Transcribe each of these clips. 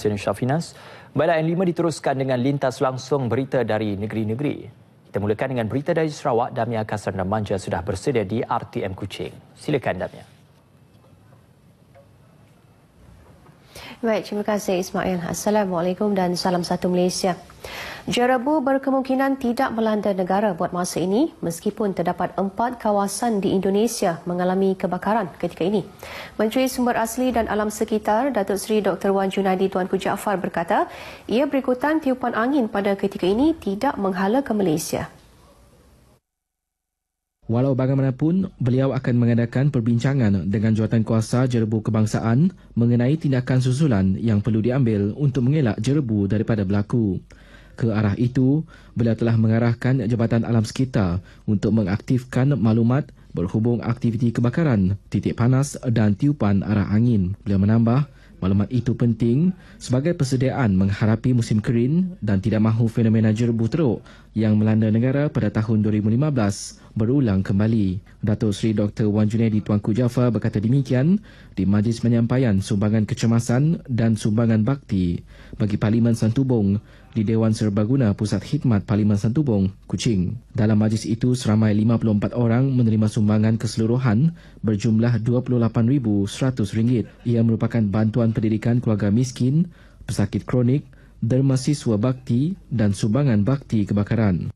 Sian Syafinas. Baiklah, N5 diteruskan dengan lintas langsung berita dari negeri-negeri. Kita mulakan dengan berita dari Sarawak, Damia Kasar dan Manja sudah bersedia di RTM Kuching. Silakan Damia. Baik, terima kasih Ismail. Assalamualaikum dan salam satu Malaysia. Jarabu berkemungkinan tidak melanda negara buat masa ini meskipun terdapat empat kawasan di Indonesia mengalami kebakaran ketika ini. Menteri Sumber Asli dan Alam Sekitar Datuk Seri Dr. Wan Junaidi Tuanku Jaafar berkata ia berikutan tiupan angin pada ketika ini tidak menghala ke Malaysia. Walau bagaimanapun, beliau akan mengadakan perbincangan dengan jawatan kuasa jerebu kebangsaan mengenai tindakan susulan yang perlu diambil untuk mengelak jerebu daripada berlaku. Ke arah itu, beliau telah mengarahkan Jabatan Alam Sekitar untuk mengaktifkan maklumat berhubung aktiviti kebakaran, titik panas dan tiupan arah angin. Beliau menambah, maklumat itu penting sebagai persediaan mengharapi musim kering dan tidak mahu fenomena jerebu teruk yang melanda negara pada tahun 2015 berulang kembali. Dato' Sri Dr. Wan Junedi Tuanku Jaffa berkata demikian di majlis penyampaian sumbangan kecemasan dan sumbangan bakti bagi Parlimen Santubong di Dewan Serbaguna Pusat Hikmat Parlimen Santubong, Kuching. Dalam majlis itu, seramai 54 orang menerima sumbangan keseluruhan berjumlah RM28,100. Ia merupakan bantuan pendidikan keluarga miskin, pesakit kronik, derma siswa bakti dan sumbangan bakti kebakaran.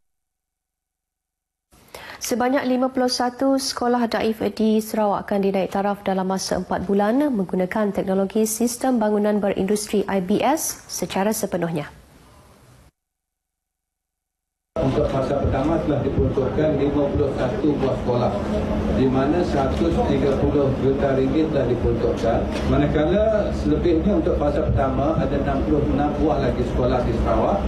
Sebanyak 51 sekolah daif di Sarawak akan dinaik taraf dalam masa 4 bulan menggunakan teknologi sistem bangunan berindustri IBS secara sepenuhnya untuk fasa pertama telah diperuntukkan 51 buah sekolah di mana 130 juta ringgit telah diperuntukkan manakala selebihnya untuk fasa pertama ada 66 buah lagi sekolah di Sarawak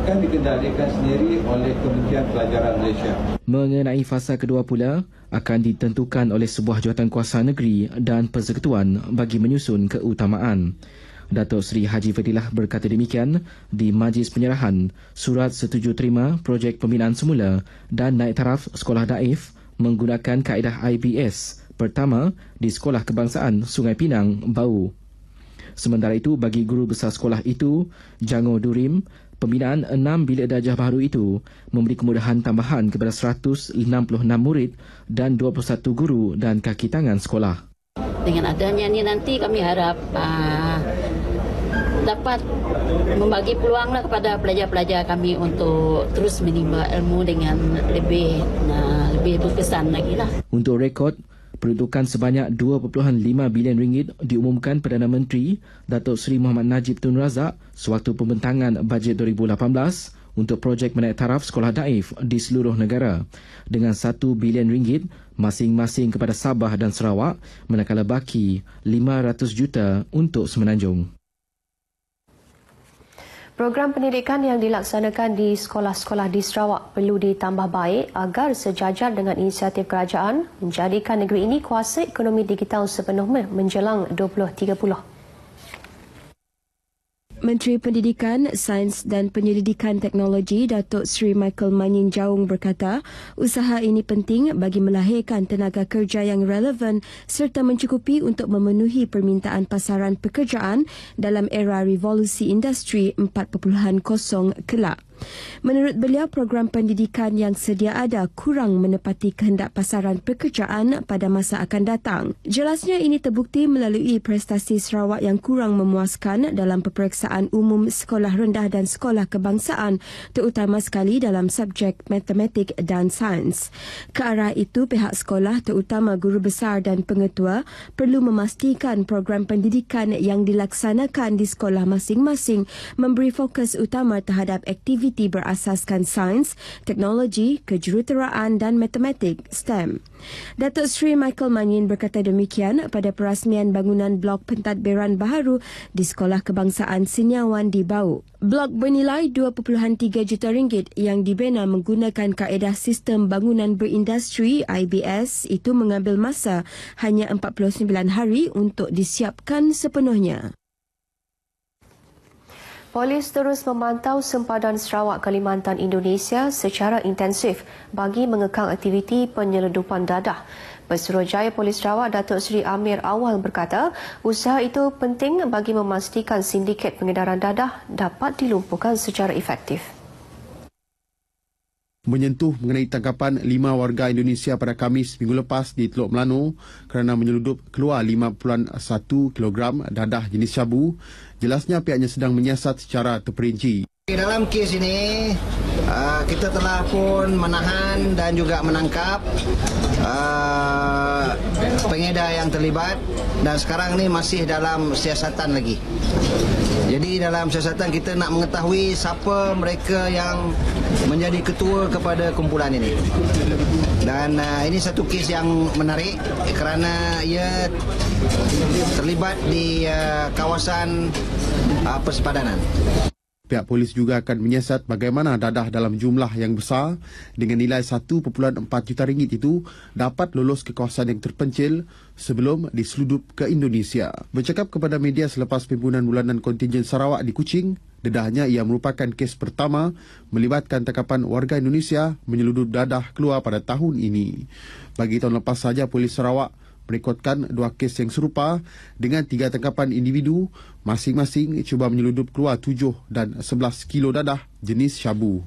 akan dikendalikan sendiri oleh Kementerian Pelajaran Malaysia Mengenai fasa kedua pula akan ditentukan oleh sebuah jawatan kuasa negeri dan persekutuan bagi menyusun keutamaan. Datuk Seri Haji Fadilah berkata demikian di majlis penyerahan surat setuju terima projek pembinaan semula dan naik taraf sekolah daif menggunakan kaedah IBS pertama di Sekolah Kebangsaan Sungai Pinang, Bau. Sementara itu, bagi guru besar sekolah itu, Jango Durim, pembinaan enam bilik darjah baru itu memberi kemudahan tambahan kepada 166 murid dan 21 guru dan kaki tangan sekolah. Dengan adanya ini nanti kami harap uh, dapat membagi peluanglah kepada pelajar-pelajar kami untuk terus menimba ilmu dengan lebih nah, lebih berkesan lagi lah. Untuk rekod, peruntukan sebanyak 2.5 bilion ringgit diumumkan Perdana Menteri Datuk Seri Muhammad Najib Tun Razak sewaktu pembentangan bajet 2018 untuk projek menaik taraf sekolah daif di seluruh negara dengan 1 bilion ringgit masing-masing kepada Sabah dan Sarawak manakala baki 500 juta untuk Semenanjung. Program pendidikan yang dilaksanakan di sekolah-sekolah di Sarawak perlu ditambah baik agar sejajar dengan inisiatif kerajaan menjadikan negeri ini kuasa ekonomi digital sepenuhnya menjelang 2030. Menteri Pendidikan, Sains dan Penyelidikan Teknologi Datuk Sri Michael Manying Jaung berkata, usaha ini penting bagi melahirkan tenaga kerja yang relevan serta mencukupi untuk memenuhi permintaan pasaran pekerjaan dalam era revolusi industri 4.0 kelak. Menurut beliau, program pendidikan yang sedia ada kurang menepati kehendak pasaran pekerjaan pada masa akan datang. Jelasnya ini terbukti melalui prestasi Sarawak yang kurang memuaskan dalam peperiksaan umum sekolah rendah dan sekolah kebangsaan, terutama sekali dalam subjek matematik dan sains. Ke arah itu, pihak sekolah terutama guru besar dan pengetua perlu memastikan program pendidikan yang dilaksanakan di sekolah masing-masing memberi fokus utama terhadap aktiviti aktiviti berasaskan sains, teknologi, kejuruteraan dan matematik STEM. Datuk Sri Michael Mangin berkata demikian pada perasmian bangunan blok pentadbiran baharu di Sekolah Kebangsaan Senyawan di Bau. Blok bernilai 2.3 juta ringgit yang dibina menggunakan kaedah sistem bangunan berindustri IBS itu mengambil masa hanya 49 hari untuk disiapkan sepenuhnya. Polis terus memantau sempadan Sarawak Kalimantan Indonesia secara intensif bagi mengekang aktiviti penyeludupan dadah. Pesuruhjaya Polis Sarawak Datuk Seri Amir Awal berkata, usaha itu penting bagi memastikan sindiket pengedaran dadah dapat dilumpuhkan secara efektif menyentuh mengenai tangkapan lima warga Indonesia pada Kamis minggu lepas di Teluk Melano kerana menyeludup keluar 5.1 kilogram dadah jenis syabu. Jelasnya pihaknya sedang menyiasat secara terperinci. Dalam kes ini, ah, kita telah pun menahan dan juga menangkap ah, pengedar yang terlibat dan sekarang ini masih dalam siasatan lagi. Jadi dalam siasatan kita nak mengetahui siapa mereka yang menjadi ketua kepada kumpulan ini. Dan uh, ini satu kes yang menarik kerana ia terlibat di uh, kawasan uh, persepadanan pihak polis juga akan menyiasat bagaimana dadah dalam jumlah yang besar dengan nilai 1.4 juta ringgit itu dapat lolos ke kawasan yang terpencil sebelum diseludup ke Indonesia. Bercakap kepada media selepas pimpinan bulanan kontingen Sarawak di Kuching, dedahnya ia merupakan kes pertama melibatkan tangkapan warga Indonesia menyeludup dadah keluar pada tahun ini. Bagi tahun lepas saja, polis Sarawak merekodkan dua kes yang serupa dengan tiga tangkapan individu masing-masing cuba menyeludup keluar tujuh dan sebelas kilo dadah jenis syabu.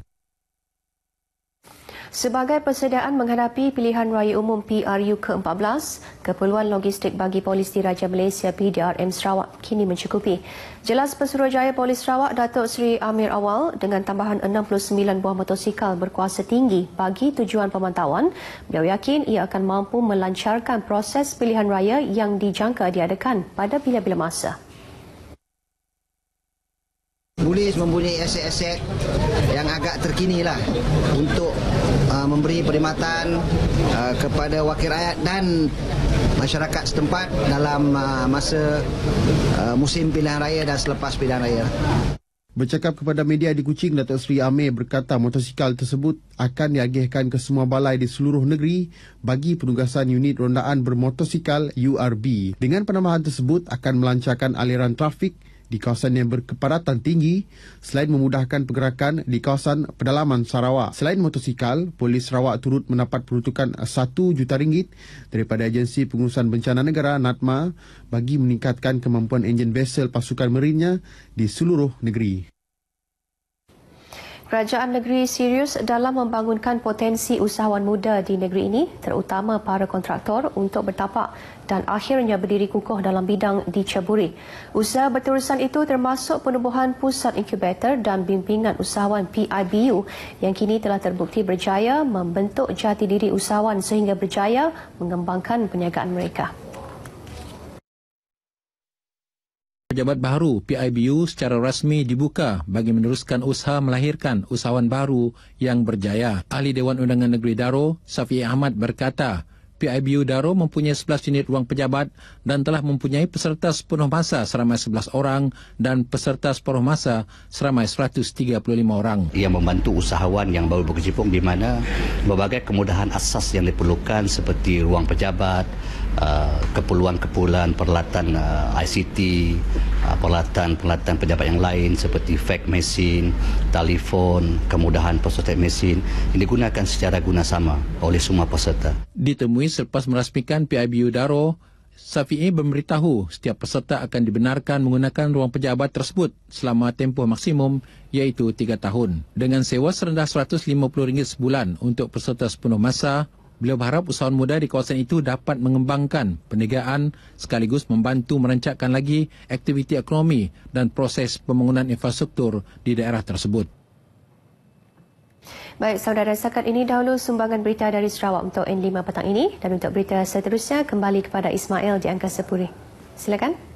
Sebagai persediaan menghadapi pilihan raya umum PRU ke-14, keperluan logistik bagi polis di Raja Malaysia PDRM Sarawak kini mencukupi. Jelas Pesuruhjaya Polis Sarawak Datuk Seri Amir Awal dengan tambahan 69 buah motosikal berkuasa tinggi bagi tujuan pemantauan, beliau yakin ia akan mampu melancarkan proses pilihan raya yang dijangka diadakan pada bila-bila masa. Polis mempunyai aset-aset yang agak terkini lah untuk Uh, memberi perkhidmatan uh, kepada wakil rakyat dan masyarakat setempat dalam uh, masa uh, musim pilihan raya dan selepas pilihan raya. Bercakap kepada media di Kuching, Datuk Sri Amir berkata motosikal tersebut akan diagihkan ke semua balai di seluruh negeri bagi penugasan unit rondaan bermotosikal URB. Dengan penambahan tersebut akan melancarkan aliran trafik di kawasan yang berkepadatan tinggi selain memudahkan pergerakan di kawasan pedalaman Sarawak. Selain motosikal, polis Sarawak turut mendapat peruntukan RM1 juta ringgit daripada Agensi Pengurusan Bencana Negara NATMA bagi meningkatkan kemampuan enjin vessel pasukan merinnya di seluruh negeri. Kerajaan negeri serius dalam membangunkan potensi usahawan muda di negeri ini, terutama para kontraktor untuk bertapak dan akhirnya berdiri kukuh dalam bidang diceburi. Usaha berterusan itu termasuk penubuhan pusat inkubator dan bimbingan usahawan PIBU yang kini telah terbukti berjaya membentuk jati diri usahawan sehingga berjaya mengembangkan perniagaan mereka. Pejabat baru PIBU secara rasmi dibuka bagi meneruskan usaha melahirkan usahawan baru yang berjaya. Ahli Dewan Undangan Negeri Daro, Safi Ahmad berkata, PIBU Daro mempunyai 11 unit ruang pejabat dan telah mempunyai peserta sepenuh masa seramai 11 orang dan peserta sepenuh masa seramai 135 orang. Ia membantu usahawan yang baru berkecimpung di mana berbagai kemudahan asas yang diperlukan seperti ruang pejabat, Uh, keperluan-keperluan peralatan uh, ICT, uh, peralatan-peralatan pejabat yang lain seperti fax mesin, telefon, kemudahan peserta mesin yang digunakan secara guna sama oleh semua peserta. Ditemui selepas merasmikan PIBU Daro, Safi'i memberitahu setiap peserta akan dibenarkan menggunakan ruang pejabat tersebut selama tempoh maksimum iaitu 3 tahun. Dengan sewa serendah RM150 sebulan untuk peserta sepenuh masa, Beliau berharap usahawan muda di kawasan itu dapat mengembangkan perniagaan sekaligus membantu merancakkan lagi aktiviti ekonomi dan proses pembangunan infrastruktur di daerah tersebut. Baik saudara, sekat ini dahulu sumbangan berita dari Sarawak untuk N5 petang ini dan untuk berita seterusnya kembali kepada Ismail di Angkasa Puri. Silakan.